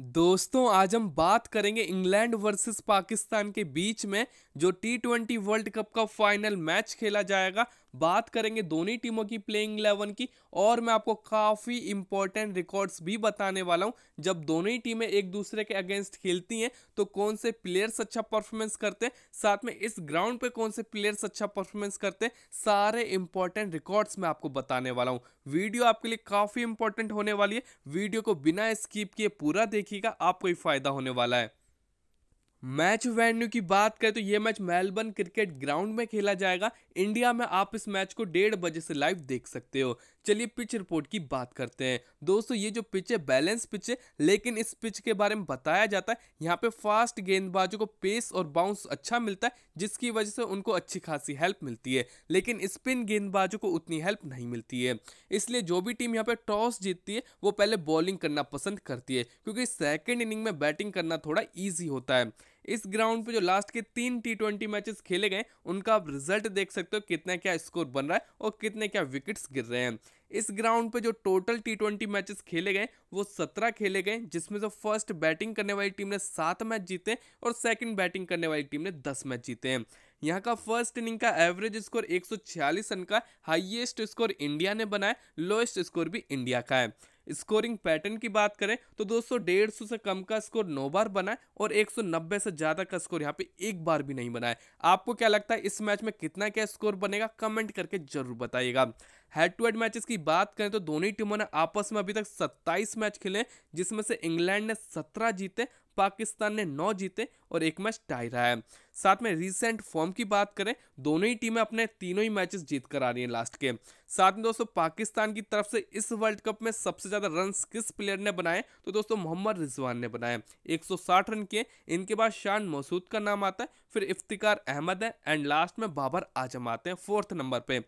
दोस्तों आज हम बात करेंगे इंग्लैंड वर्सेस पाकिस्तान के बीच में जो टी ट्वेंटी वर्ल्ड कप का फाइनल मैच खेला जाएगा बात करेंगे दोनों टीमों की प्लेइंग इलेवन की और मैं आपको काफ़ी इंपॉर्टेंट रिकॉर्ड्स भी बताने वाला हूँ जब दोनों ही टीमें एक दूसरे के अगेंस्ट खेलती हैं तो कौन से प्लेयर्स अच्छा परफॉर्मेंस करते हैं साथ में इस ग्राउंड पे कौन से प्लेयर्स अच्छा परफॉर्मेंस करते हैं सारे इंपॉर्टेंट रिकॉर्ड्स मैं आपको बताने वाला हूँ वीडियो आपके लिए काफ़ी इंपॉर्टेंट होने वाली है वीडियो को बिना स्कीप किए पूरा देखिएगा आपको ही फायदा होने वाला है मैच वेन्यू की बात करें तो ये मैच मेलबर्न क्रिकेट ग्राउंड में खेला जाएगा इंडिया में आप इस मैच को डेढ़ बजे से लाइव देख सकते हो चलिए पिच रिपोर्ट की बात करते हैं दोस्तों ये जो पिच है बैलेंस पिच है लेकिन इस पिच के बारे में बताया जाता है यहाँ पे फास्ट गेंदबाजों को पेस और बाउंस अच्छा मिलता है जिसकी वजह से उनको अच्छी खासी हेल्प मिलती है लेकिन स्पिन गेंदबाजों को उतनी हेल्प नहीं मिलती है इसलिए जो भी टीम यहाँ पे टॉस जीतती है वो पहले बॉलिंग करना पसंद करती है क्योंकि सेकेंड इनिंग में बैटिंग करना थोड़ा ईजी होता है इस ग्राउंड पे जो लास्ट के तीन टी ट्वेंटी मैचेस खेले गए उनका आप रिजल्ट देख सकते हो कितने क्या स्कोर बन रहा है और कितने क्या विकेट्स गिर रहे हैं इस ग्राउंड पे जो टोटल टी ट्वेंटी मैचेस खेले गए वो सत्रह खेले गए जिसमें से फर्स्ट बैटिंग करने वाली टीम ने सात मैच जीते और सेकंड बैटिंग करने वाली टीम ने दस मैच जीते हैं यहाँ का फर्स्ट इनिंग का एवरेज स्कोर 146 रन का हाईएस्ट स्कोर इंडिया ने बनाया लोएस्ट स्कोर भी इंडिया का है स्कोरिंग पैटर्न की बात करें तो दोस्तों डेढ़ सौ से कम का स्कोर नौ बार बना है और नब्बे से ज़्यादा का स्कोर यहाँ पे एक बार भी नहीं बना है आपको क्या लगता है इस मैच में कितना क्या स्कोर बनेगा कमेंट करके जरूर बताइएगा हेड टू हेड मैचेस की बात करें तो दोनों ही टीमों ने आपस में अभी तक 27 मैच खेले जिसमें से इंग्लैंड ने 17 जीते पाकिस्तान ने 9 जीते और एक मैच टाई रहा है साथ में रिसेंट फॉर्म की बात करें दोनों ही टीमें अपने तीनों ही मैचेस जीत कर आ रही हैं लास्ट के साथ में दोस्तों पाकिस्तान की तरफ से इस वर्ल्ड कप में सबसे ज़्यादा रन किस प्लेयर ने बनाए तो दोस्तों मोहम्मद रिजवान ने बनाए 160 रन किए इनके बाद शान मसूद का नाम आता है फिर इफ्तिकार अहमद है एंड लास्ट में बाबर आजम आते हैं फोर्थ नंबर पर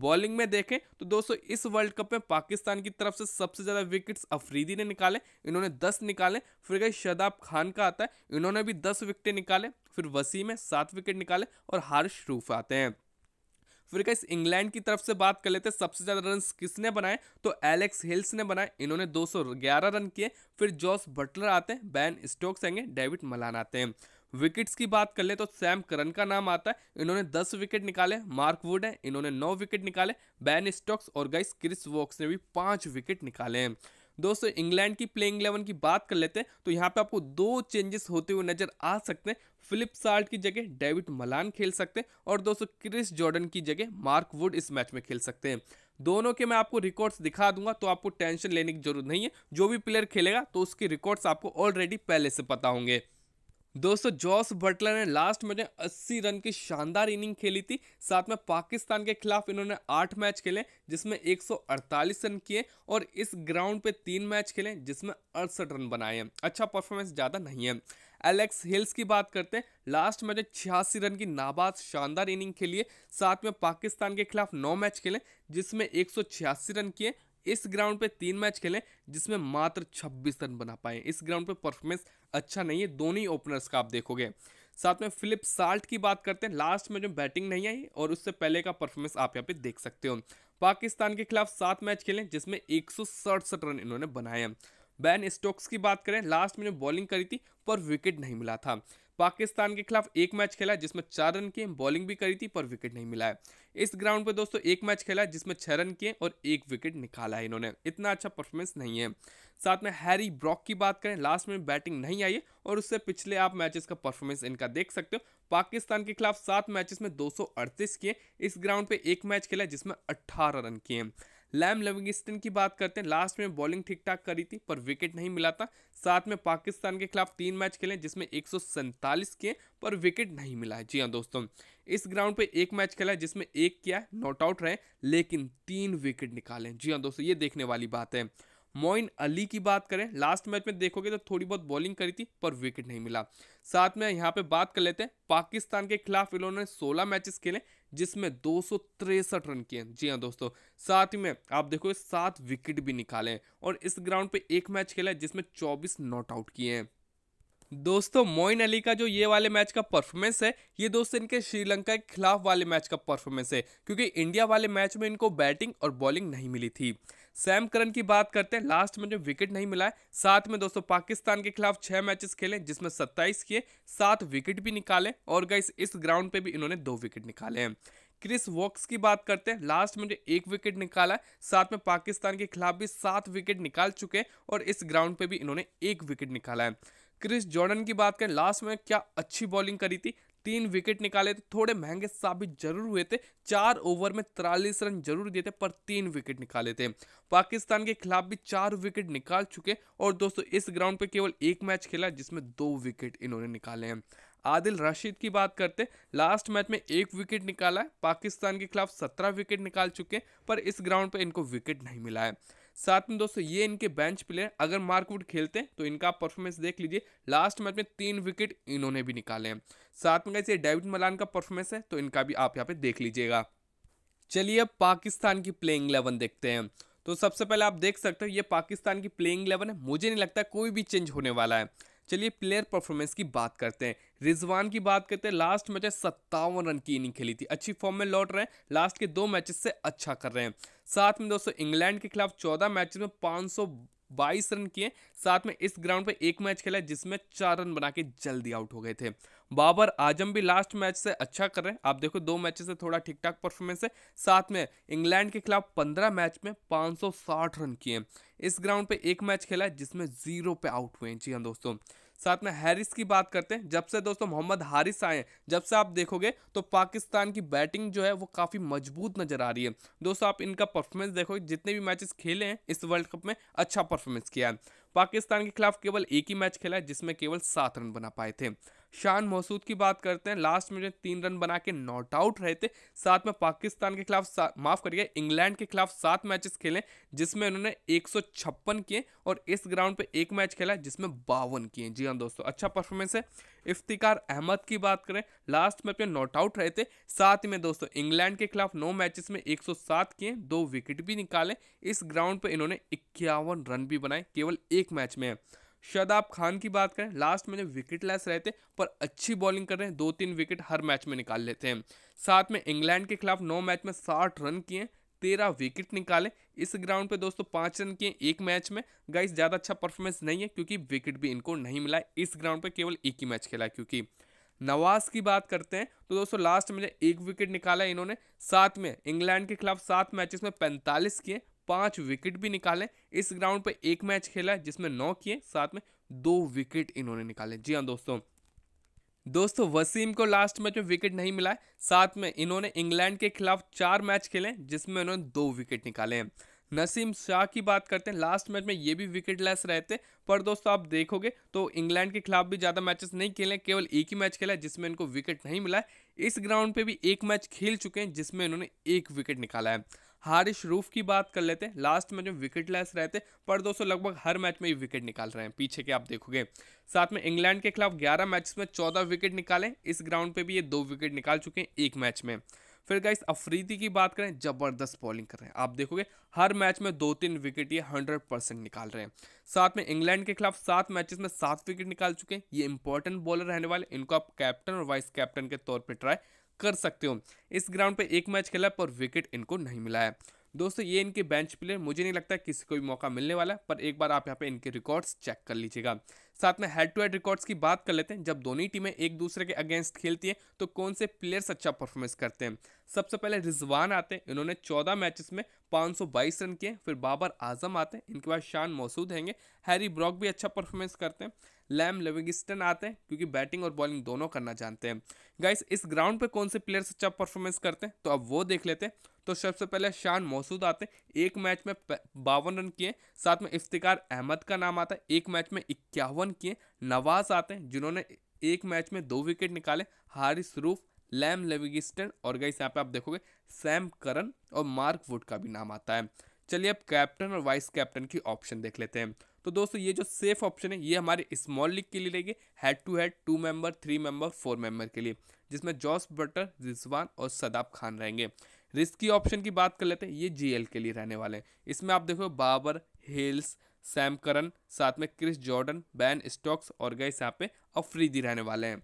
बॉलिंग में देखें तो दोस्तों इस वर्ल्ड कप में पाकिस्तान की तरफ से सबसे ज़्यादा विकेट्स अफरीदी ने निकाले इन्होंने दस निकाले फिर गए शदाब खान का आता है इन्होंने भी दस विकेट निकाले फिर वसीम है सात विकेट निकाले और हारिश रूफ आते हैं फिर गाइस इंग्लैंड की तरफ से बात कर लेते हैं सबसे ज़्यादा रन किसने बनाए तो एलेक्स हिल्स ने बनाए इन्होंने 211 रन किए फिर जॉस बटलर आते हैं बैन स्टोक्स आएंगे डेविड मलान आते हैं विकेट्स की बात कर ले तो सैम करन का नाम आता है इन्होंने दस विकेट निकाले मार्क वुड है इन्होंने नौ विकेट निकाले बैन स्टॉक्स और गाइस क्रिस वॉक्स ने भी पाँच विकेट निकाले हैं दोस्तों इंग्लैंड की प्लेइंग इलेवन की बात कर लेते हैं तो यहाँ पे आपको दो चेंजेस होते हुए नजर आ सकते हैं फिलिप साल्ट की जगह डेविड मलान खेल सकते हैं और दोस्तों क्रिस जॉर्डन की जगह मार्क वुड इस मैच में खेल सकते हैं दोनों के मैं आपको रिकॉर्ड्स दिखा दूंगा तो आपको टेंशन लेने की जरूरत नहीं है जो भी प्लेयर खेलेगा तो उसके रिकॉर्ड्स आपको ऑलरेडी पहले से पता होंगे दोस्तों जॉस बटलर ने लास्ट मैच में 80 रन की शानदार इनिंग खेली थी साथ में पाकिस्तान के खिलाफ इन्होंने आठ मैच खेले जिसमें 148 रन किए और इस ग्राउंड पे तीन मैच खेले जिसमें अड़सठ रन बनाए हैं अच्छा परफॉर्मेंस ज़्यादा नहीं है एलेक्स हिल्स की बात करते हैं लास्ट मैच में छियासी रन की नाबाद शानदार इनिंग खेली है साथ में पाकिस्तान के खिलाफ नौ मैच खेले जिसमें एक रन किए इस ग्राउंड पे तीन मैच खेले जिसमें मात्र 26 रन बना पाए इस ग्राउंड पे परफॉर्मेंस अच्छा नहीं है दोनों ही ओपनर्स का आप देखोगे साथ में फिलिप साल्ट की बात करते हैं लास्ट में जो बैटिंग नहीं आई और उससे पहले का परफॉर्मेंस आप यहाँ पे देख सकते हो पाकिस्तान के खिलाफ सात मैच खेले जिसमें एक रन इन्होंने बनाए बैन स्टोक्स की बात करें लास्ट में जो बॉलिंग करी थी पर विकेट नहीं मिला था पाकिस्तान के खिलाफ एक मैच खेला जिसमें चार रन किए बॉलिंग भी करी थी पर विकेट नहीं मिला है इस ग्राउंड पर दोस्तों एक मैच खेला जिसमें छह रन किए और एक विकेट निकाला है इन्होंने इतना अच्छा परफॉर्मेंस नहीं है साथ में हैरी ब्रॉक की बात करें लास्ट में बैटिंग नहीं आई है और उससे पिछले आप मैचेस का परफॉर्मेंस इनका देख सकते हो पाकिस्तान के खिलाफ सात मैचेस में 238 किए इस ग्राउंड पे एक मैच खेला जिसमें 18 रन किए लैम लेविंगस्टन की बात करते हैं लास्ट में बॉलिंग ठीक ठाक करी थी पर विकेट नहीं मिला था साथ में पाकिस्तान के खिलाफ तीन मैच खेले जिसमें एक किए पर विकेट नहीं मिला है जी हाँ दोस्तों इस ग्राउंड पे एक मैच खेला है जिसमें एक किया नॉट आउट रहे लेकिन तीन विकेट निकाले जी हाँ दोस्तों ये देखने वाली बात है मोइन अली की बात करें लास्ट मैच में देखोगे तो थोड़ी बहुत बॉलिंग करी थी पर विकेट नहीं मिला साथ में यहाँ पे बात कर लेते हैं पाकिस्तान के खिलाफ इन्होंने 16 मैचेस खेले जिसमें दो रन किए जी हाँ दोस्तों साथ ही में आप देखोगे सात विकेट भी निकाले और इस ग्राउंड पे एक मैच खेला है जिसमें चौबीस नॉट आउट किए हैं दोस्तों मोइन अली का जो ये वाले मैच का परफॉर्मेंस है ये दोस्तों इनके श्रीलंका के खिलाफ वाले मैच का परफॉर्मेंस है क्योंकि इंडिया वाले मैच में इनको बैटिंग और बॉलिंग नहीं मिली थी सैम करन की बात करते हैं लास्ट में जो विकेट नहीं मिला है साथ में दोस्तों पाकिस्तान के खिलाफ छह मैचेस खेले जिसमें सत्ताईस किए सात विकेट भी निकाले और गाइस इस ग्राउंड पे भी इन्होंने दो विकेट निकाले हैं क्रिस वॉक्स की बात करते हैं लास्ट में जो एक विकेट निकाला साथ में पाकिस्तान के खिलाफ भी सात विकेट निकाल चुके और इस ग्राउंड पे भी इन्होंने एक विकेट निकाला है क्रिस जॉर्डन की बात करें लास्ट में क्या अच्छी बॉलिंग करी थी तीन विकेट निकाले थे थोड़े महंगे साबित जरूर हुए थे चार ओवर में तिरालीस रन जरूर दिए थे पर तीन विकेट निकाले थे पाकिस्तान के खिलाफ भी चार विकेट निकाल चुके और दोस्तों इस ग्राउंड पे केवल एक मैच खेला जिसमें दो विकेट इन्होंने निकाले हैं आदिल रशीद की बात करते लास्ट मैच में एक विकेट निकाला है पाकिस्तान के खिलाफ सत्रह विकेट निकाल चुके पर इस ग्राउंड पर इनको विकेट नहीं मिला है साथ में दोस्तों ये इनके बेंच प्लेयर अगर मार्कवुड खेलते हैं तो इनका परफॉर्मेंस देख लीजिए लास्ट मैच में तीन विकेट इन्होंने भी निकाले हैं साथ में कैसे डेविड मलान का परफॉर्मेंस है तो इनका भी आप यहाँ पे देख लीजिएगा चलिए अब पाकिस्तान की प्लेइंग इलेवन देखते हैं तो सबसे पहले आप देख सकते हो ये पाकिस्तान की प्लेइंग इलेवन है मुझे नहीं लगता कोई भी चेंज होने वाला है चलिए प्लेयर परफॉर्मेंस की बात करते हैं रिजवान की बात करते हैं लास्ट मैच सत्तावन रन की इनिंग खेली थी अच्छी फॉर्म में लौट रहे हैं लास्ट के दो मैचेस से अच्छा कर रहे हैं साथ में दोस्तों इंग्लैंड के खिलाफ चौदह मैचेस में पाँच बाईस रन किए साथ में इस ग्राउंड पे एक मैच खेला जिसमें चार रन बना के जल्दी आउट हो गए थे बाबर आजम भी लास्ट मैच से अच्छा कर रहे हैं आप देखो दो मैच से थोड़ा ठीक ठाक परफॉर्मेंस है साथ में इंग्लैंड के खिलाफ पंद्रह मैच में पाँच रन किए इस ग्राउंड पे एक मैच खेला जिसमें जीरो पे आउट हुए जी हाँ दोस्तों साथ में हैरिस की बात करते हैं जब से दोस्तों मोहम्मद हारिस आए हैं जब से आप देखोगे तो पाकिस्तान की बैटिंग जो है वो काफ़ी मजबूत नजर आ रही है दोस्तों आप इनका परफॉर्मेंस देखोगे जितने भी मैचेस खेले हैं इस वर्ल्ड कप में अच्छा परफॉर्मेंस किया है पाकिस्तान के खिलाफ केवल एक ही मैच खेला है जिसमें केवल सात रन बना पाए थे शान मसूद की बात करते हैं लास्ट जो तीन रन बना के नॉट आउट रहे थे साथ में पाकिस्तान के खिलाफ माफ करिए इंग्लैंड के खिलाफ सात मैचेस खेले जिसमें इन्होंने एक किए और इस ग्राउंड पे एक मैच खेला जिसमें बावन किए जी हाँ दोस्तों अच्छा परफॉर्मेंस है इफ्तिकार अहमद की बात करें लास्ट में अपने नॉट आउट रहे थे साथ में दोस्तों इंग्लैंड के खिलाफ नौ मैचेस में 107 किए दो विकेट भी निकाले इस ग्राउंड पर इन्होंने इक्यावन रन भी बनाए केवल एक मैच में शदाब खान की बात करें लास्ट में विकेट लेस रहते पर अच्छी बॉलिंग कर रहे हैं दो तीन विकेट हर मैच में निकाल लेते हैं साथ में इंग्लैंड के खिलाफ नौ मैच में साठ रन किए तेरह विकेट निकाले इस ग्राउंड पे दोस्तों पाँच रन किए एक मैच में गाइस ज़्यादा अच्छा परफॉर्मेंस नहीं है क्योंकि विकेट भी इनको नहीं मिला इस ग्राउंड पे केवल एक ही मैच खेला क्योंकि नवाज की बात करते हैं तो दोस्तों लास्ट में एक विकेट निकाला इन्होंने साथ में इंग्लैंड के खिलाफ सात मैचेस में पैंतालीस किए पाँच विकेट भी निकाले इस ग्राउंड पर एक मैच खेला जिसमें नौ किए साथ में दो विकेट इन्होंने निकाले जी हाँ दोस्तों दोस्तों वसीम को लास्ट मैच में विकेट नहीं मिला है साथ में इन्होंने इंग्लैंड के खिलाफ चार मैच खेले जिसमें इन्होंने दो विकेट निकाले हैं नसीम शाह की बात करते हैं लास्ट मैच में ये भी विकेट लेस रहे थे पर दोस्तों आप देखोगे तो इंग्लैंड के खिलाफ भी ज़्यादा मैचेस नहीं खेले केवल एक ही मैच खेला जिसमें इनको विकेट नहीं मिला है इस ग्राउंड पे भी एक मैच खेल चुके हैं जिसमें इन्होंने एक विकेट निकाला है हारिश रूफ की बात कर लेते हैं लास्ट में जो विकेट लेस रहे थे पर दोस्तों लगभग हर मैच में ही विकेट निकाल रहे हैं पीछे के आप देखोगे साथ में इंग्लैंड के खिलाफ 11 मैच में 14 विकेट निकाले इस ग्राउंड पे भी ये दो विकेट निकाल चुके हैं एक मैच में फिर गाइस अफरीदी की बात करें जबरदस्त बॉलिंग कर रहे हैं आप देखोगे हर मैच में दो तीन विकेट ये हंड्रेड परसेंट निकाल रहे हैं साथ में इंग्लैंड के खिलाफ सात मैचेस में सात विकेट निकाल चुके हैं ये इंपॉर्टेंट बॉलर रहने वाले इनको आप कैप्टन और वाइस कैप्टन के तौर पर ट्राई कर सकते हो इस ग्राउंड पे एक मैच खेला पर विकेट इनको नहीं मिला है दोस्तों ये इनके बेंच प्लेयर मुझे नहीं लगता किसी को भी मौका मिलने वाला पर एक बार आप यहाँ पे इनके रिकॉर्ड्स चेक कर लीजिएगा साथ में हेड टू हेड रिकॉर्ड्स की बात कर लेते हैं जब दोनों ही टीमें एक दूसरे के अगेंस्ट खेलती हैं तो कौन से प्लेयर्स अच्छा परफॉर्मेंस करते हैं सबसे पहले रिजवान आते हैं इन्होंने चौदह मैचेस में पाँच रन किए फिर बाबर आजम आते हैं इनके बाद शान मौसूद हैंगे हैरी ब्रॉक भी अच्छा परफॉर्मेंस करते हैं लैम लेविगिस्टन आते हैं क्योंकि बैटिंग और बॉलिंग दोनों करना जानते हैं गाइस इस ग्राउंड पे कौन से प्लेयर्स अच्छा परफॉर्मेंस करते हैं तो अब वो देख लेते हैं तो सबसे पहले शान मौसूद आते हैं एक मैच में बावन रन किए साथ में इफ्तिकार अहमद का नाम आता है एक मैच में इक्यावन किए नवाज आते हैं जिन्होंने एक मैच में दो विकेट निकाले हारिस रूफ लैम लेविगिस्टन और गाइस यहाँ पे आप देखोगे सैम करन और मार्क वुड का भी नाम आता है चलिए अब कैप्टन और वाइस कैप्टन की ऑप्शन देख लेते हैं तो दोस्तों ये जो सेफ ऑप्शन है ये हमारे स्मॉल लीग के लिए रहेगी head to head two member three member four member के लिए जिसमें जॉस बटर रिजवान और सदाब खान रहेंगे रिस्की ऑप्शन की बात कर लेते हैं ये जीएल के लिए रहने वाले हैं इसमें आप देखो बाबर हिल्स सैम करन साथ में क्रिस जॉर्डन बैन स्टॉक्स और गए यहाँ पे अफरीदी रहने वाले हैं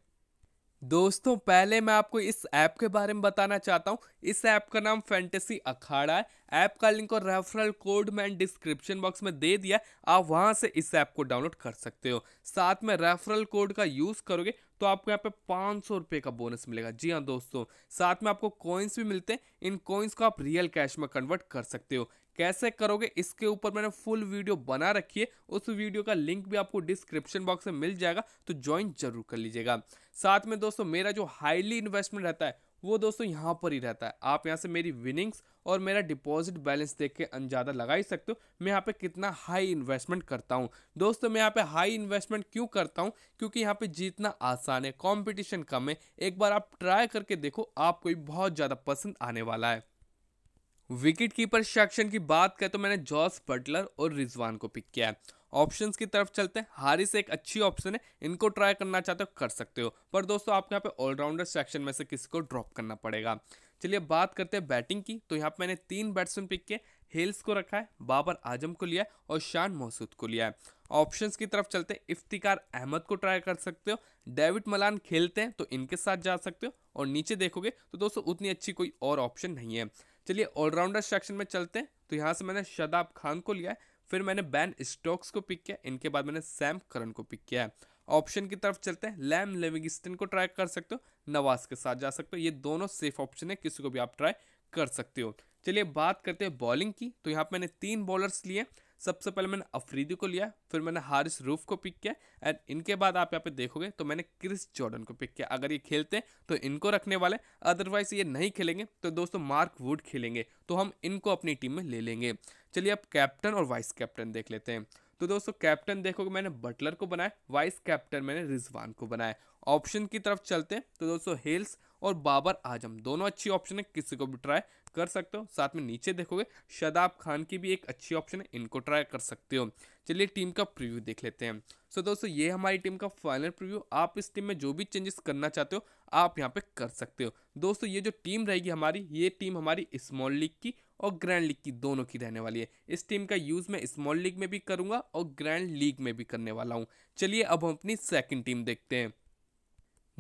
दोस्तों पहले मैं आपको इस ऐप के बारे में बताना चाहता हूँ इस ऐप का नाम फैंटेसी अखाड़ा है ऐप का लिंक और रेफरल कोड मैंने डिस्क्रिप्शन बॉक्स में दे दिया आप वहाँ से इस ऐप को डाउनलोड कर सकते हो साथ में रेफरल कोड का यूज़ करोगे तो आपको यहाँ पे पाँच सौ रुपये का बोनस मिलेगा जी हाँ दोस्तों साथ में आपको कॉइन्स भी मिलते हैं इन कॉइन्स को आप रियल कैश में कन्वर्ट कर सकते हो कैसे करोगे इसके ऊपर मैंने फुल वीडियो बना रखी है उस वीडियो का लिंक भी आपको डिस्क्रिप्शन बॉक्स में मिल जाएगा तो ज्वाइन जरूर कर लीजिएगा साथ में दोस्तों मेरा जो हाईली इन्वेस्टमेंट रहता है वो दोस्तों यहाँ पर ही रहता है आप यहाँ से मेरी विनिंग्स और मेरा डिपॉजिट बैलेंस देख के अंदाजा लगा ही सकते हो मैं यहाँ पे कितना हाई इन्वेस्टमेंट करता हूँ दोस्तों मैं यहाँ पे हाई इन्वेस्टमेंट क्यों करता हूँ क्योंकि यहाँ पे जीतना आसान है कंपटीशन कम है एक बार आप ट्राई करके देखो आपको बहुत ज़्यादा पसंद आने वाला है विकेट कीपर सेक्शन की बात करें तो मैंने जॉस बटलर और रिजवान को पिक किया है ऑप्शंस की तरफ चलते हैं हारिस एक अच्छी ऑप्शन है इनको ट्राई करना चाहते हो कर सकते हो पर दोस्तों आपको यहाँ पे ऑलराउंडर सेक्शन में से किसी को ड्रॉप करना पड़ेगा चलिए बात करते हैं बैटिंग की तो यहाँ पे मैंने तीन बैट्समैन पिक किए हेल्स को रखा है बाबर आजम को लिया है और शान मोहसूद को लिया है ऑप्शंस की तरफ चलते इफ्तिकार अहमद को ट्राई कर सकते हो डेविड मलान खेलते हैं तो इनके साथ जा सकते हो और नीचे देखोगे तो दोस्तों उतनी अच्छी कोई और ऑप्शन नहीं है चलिए ऑलराउंडर सेक्शन में चलते हैं तो यहाँ से मैंने शदाब खान को लिया है फिर मैंने बैन स्टोक्स को पिक किया इनके बाद मैंने सैम करन को पिक किया है ऑप्शन की तरफ चलते हैं लैम लेविंगस्टन को ट्राई कर सकते हो नवाज के साथ जा सकते हो ये दोनों सेफ ऑप्शन है किसी को भी आप ट्राई कर सकते हो चलिए बात करते हैं बॉलिंग की तो यहाँ पर मैंने तीन बॉलर्स लिए सबसे पहले मैंने अफरीदी को लिया फिर मैंने हारिस रूफ को पिक किया एंड इनके बाद आप यहाँ पे देखोगे तो मैंने क्रिस जॉर्डन को पिक किया अगर ये खेलते हैं तो इनको रखने वाले अदरवाइज ये नहीं खेलेंगे तो दोस्तों मार्क वुड खेलेंगे तो हम इनको अपनी टीम में ले लेंगे चलिए आप कैप्टन और वाइस कैप्टन देख लेते हैं तो दोस्तों कैप्टन देखोगे मैंने बटलर को बनाया वाइस कैप्टन मैंने रिजवान को बनाया ऑप्शन की तरफ चलते हैं तो दोस्तों हेल्स और बाबर आजम दोनों अच्छी ऑप्शन है किसी को भी ट्राई कर सकते हो साथ में नीचे देखोगे शदाब खान की भी एक अच्छी ऑप्शन है इनको ट्राई कर सकते हो चलिए टीम का प्रीव्यू देख लेते हैं सो so, दोस्तों ये हमारी टीम का फाइनल प्रीव्यू आप इस टीम में जो भी चेंजेस करना चाहते हो आप यहाँ पे कर सकते हो दोस्तों ये जो टीम रहेगी हमारी ये टीम हमारी स्मॉल लीग की और ग्रैंड लीग की दोनों की रहने वाली है इस टीम का यूज़ मैं स्मॉल लीग में भी करूँगा और ग्रैंड लीग में भी करने वाला हूँ चलिए अब हम अपनी सेकेंड टीम देखते हैं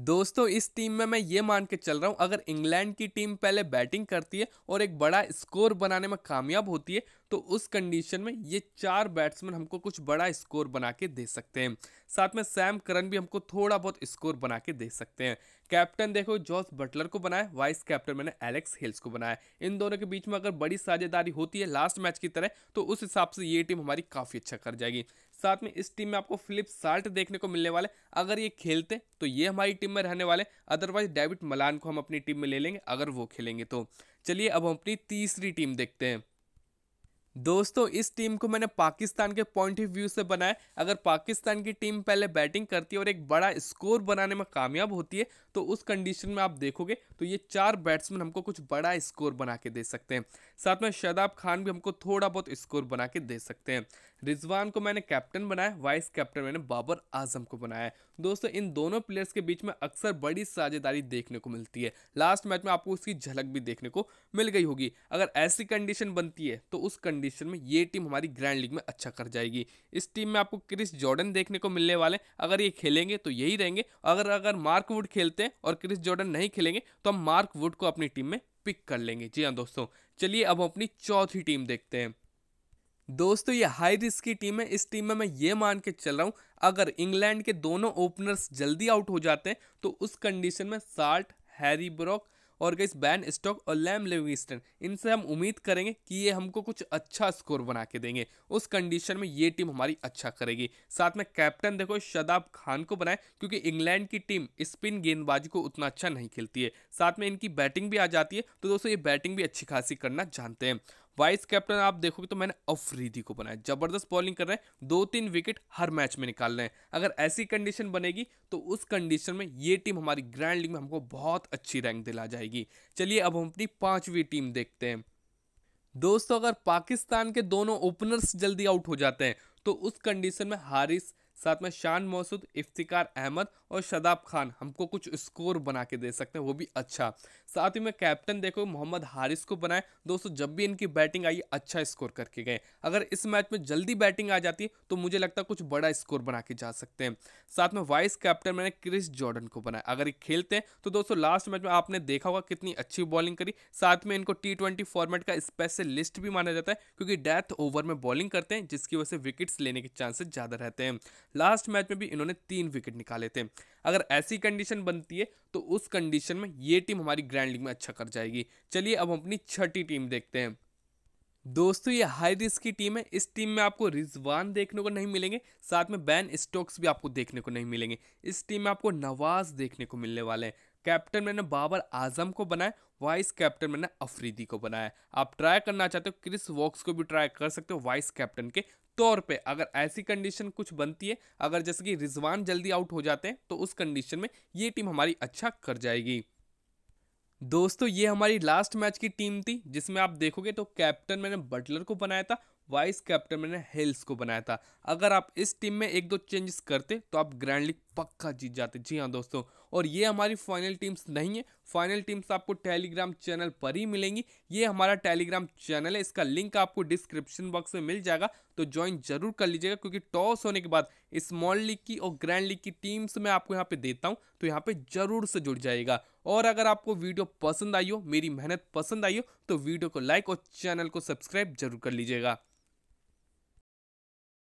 दोस्तों इस टीम में मैं ये मान के चल रहा हूँ अगर इंग्लैंड की टीम पहले बैटिंग करती है और एक बड़ा स्कोर बनाने में कामयाब होती है तो उस कंडीशन में ये चार बैट्समैन हमको कुछ बड़ा स्कोर बना के दे सकते हैं साथ में सैम करन भी हमको थोड़ा बहुत स्कोर बना के दे सकते हैं कैप्टन देखो जॉस बटलर को बनाया वाइस कैप्टन मैंने एलेक्स हिल्स को बनाया इन दोनों के बीच में अगर बड़ी साझेदारी होती है लास्ट मैच की तरह तो उस हिसाब से ये टीम हमारी काफ़ी अच्छा कर जाएगी साथ में इस टीम में आपको फिलिप साल्ट देखने को मिलने वाले अगर ये खेलते तो ये हमारी टीम में रहने वाले अदरवाइज डेविड मलान को हम अपनी टीम में ले लेंगे अगर वो खेलेंगे तो चलिए अब हम अपनी तीसरी टीम देखते हैं दोस्तों इस टीम को मैंने पाकिस्तान के पॉइंट ऑफ व्यू से बनाया अगर पाकिस्तान की टीम पहले बैटिंग करती है और एक बड़ा स्कोर बनाने में कामयाब होती है तो उस कंडीशन में आप देखोगे तो ये चार बैट्समैन हमको कुछ बड़ा स्कोर बना के दे सकते हैं साथ में शदाब खान भी हमको थोड़ा बहुत स्कोर बना के दे सकते हैं रिजवान को मैंने कैप्टन बनाया वाइस कैप्टन मैंने बाबर आजम को बनाया दोस्तों इन दोनों प्लेयर्स के बीच में अक्सर बड़ी साझेदारी देखने को मिलती है लास्ट मैच में आपको उसकी झलक भी देखने को मिल गई होगी अगर ऐसी कंडीशन बनती है तो उस कंडीशन कंडीशन में ये टीम हमारी ग्रैंड लीग में अच्छा कर जाएगी इस टीम में आपको क्रिस जॉर्डन देखने को मिलने वाले हैं अगर ये खेलेंगे तो यही रहेंगे अगर अगर मार्क वुड खेलते हैं और क्रिस जॉर्डन नहीं खेलेंगे तो हम मार्क वुड को अपनी टीम में पिक कर लेंगे जी हाँ दोस्तों चलिए अब हम अपनी चौथी टीम देखते हैं दोस्तों ये हाई रिस्क की टीम है इस टीम में मैं ये मान के चल रहा हूँ अगर इंग्लैंड के दोनों ओपनर्स जल्दी आउट हो जाते हैं तो उस कंडीशन में साल्ट हैरी ब्रॉक और गई बैन स्टॉक और लैम लिविंगस्टन इनसे हम उम्मीद करेंगे कि ये हमको कुछ अच्छा स्कोर बना के देंगे उस कंडीशन में ये टीम हमारी अच्छा करेगी साथ में कैप्टन देखो शदाब खान को बनाए क्योंकि इंग्लैंड की टीम स्पिन गेंदबाजी को उतना अच्छा नहीं खेलती है साथ में इनकी बैटिंग भी आ जाती है तो दोस्तों ये बैटिंग भी अच्छी खासी करना जानते हैं वाइस कैप्टन आप देखोगे तो मैंने अफरीदी को बनाया जबरदस्त बॉलिंग कर रहे हैं दो तीन विकेट हर मैच में निकाल रहे हैं अगर ऐसी कंडीशन बनेगी तो उस कंडीशन में ये टीम हमारी ग्रैंड लीग में हमको बहुत अच्छी रैंक दिला जाएगी चलिए अब हम अपनी पांचवी टीम देखते हैं दोस्तों अगर पाकिस्तान के दोनों ओपनर्स जल्दी आउट हो जाते हैं तो उस कंडीशन में हारिस साथ में शान मसूद इफ्तिकार अहमद और शदाब खान हमको कुछ स्कोर बना के दे सकते हैं वो भी अच्छा साथ ही में कैप्टन देखो मोहम्मद हारिस को बनाए दोस्तों जब भी इनकी बैटिंग आई अच्छा स्कोर करके गए अगर इस मैच में जल्दी बैटिंग आ जाती तो मुझे लगता है कुछ बड़ा स्कोर बना के जा सकते हैं साथ में वाइस कैप्टन मैंने क्रिस जॉर्डन को बनाया अगर ये खेलते हैं तो दोस्तों लास्ट मैच में आपने देखा होगा कितनी अच्छी बॉलिंग करी साथ में इनको टी ट्वेंटी फॉर्मेट का स्पेशलिस्ट भी माना जाता है क्योंकि डेथ ओवर में बॉलिंग करते हैं जिसकी वजह से विकेट्स लेने के चांसेस ज़्यादा रहते हैं लास्ट मैच में भी इन्होंने तीन विकेट निकाले थे अगर ऐसी कंडीशन बनती है तो उस कंडीशन में ये टीम हमारी ग्रैंड लीग में अच्छा कर जाएगी चलिए अब हम अपनी छठी टीम देखते हैं दोस्तों ये हाई रिस्क की टीम है इस टीम में आपको रिजवान देखने को नहीं मिलेंगे साथ में बैन स्टोक्स भी आपको देखने को नहीं मिलेंगे इस टीम में आपको नवाज देखने को मिलने वाले हैं कैप्टन मैंने बाबर आजम को बनाया वाइस कैप्टन मैंने अफरीदी को बनाया आप ट्राई करना चाहते हो क्रिस वॉक्स को भी ट्राई कर सकते हो वाइस कैप्टन के तौर पे अगर ऐसी कंडीशन कुछ बनती है अगर जैसे कि रिजवान जल्दी आउट हो जाते हैं तो उस कंडीशन में ये टीम हमारी अच्छा कर जाएगी दोस्तों ये हमारी लास्ट मैच की टीम थी जिसमें आप देखोगे तो कैप्टन मैंने बटलर को बनाया था वाइस कैप्टन मैंने हेल्स को बनाया था अगर आप इस टीम में एक दो चेंजेस करते तो आप ग्रैंड लीग पक्का जीत जाते जी हाँ दोस्तों और ये हमारी फाइनल टीम्स नहीं है फाइनल टीम्स आपको टेलीग्राम चैनल पर ही मिलेंगी ये हमारा टेलीग्राम चैनल है इसका लिंक आपको डिस्क्रिप्शन बॉक्स में मिल जाएगा तो ज्वाइन जरूर कर लीजिएगा क्योंकि टॉस होने के बाद स्मॉल लीग की और ग्रैंड लीग की टीम्स मैं आपको यहाँ पे देता हूँ तो यहाँ पे जरूर से जुड़ जाएगा और अगर आपको वीडियो पसंद आई हो मेरी मेहनत पसंद आई हो तो वीडियो को लाइक और चैनल को सब्सक्राइब जरूर कर लीजिएगा